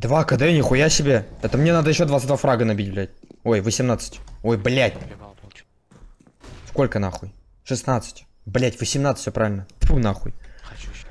2 КД, нихуя себе. Это мне надо еще 22 фрага набить, блядь. Ой, 18. Ой, блядь. Сколько нахуй? 16. Блять, 18, все правильно. Фу нахуй. Хочу еще.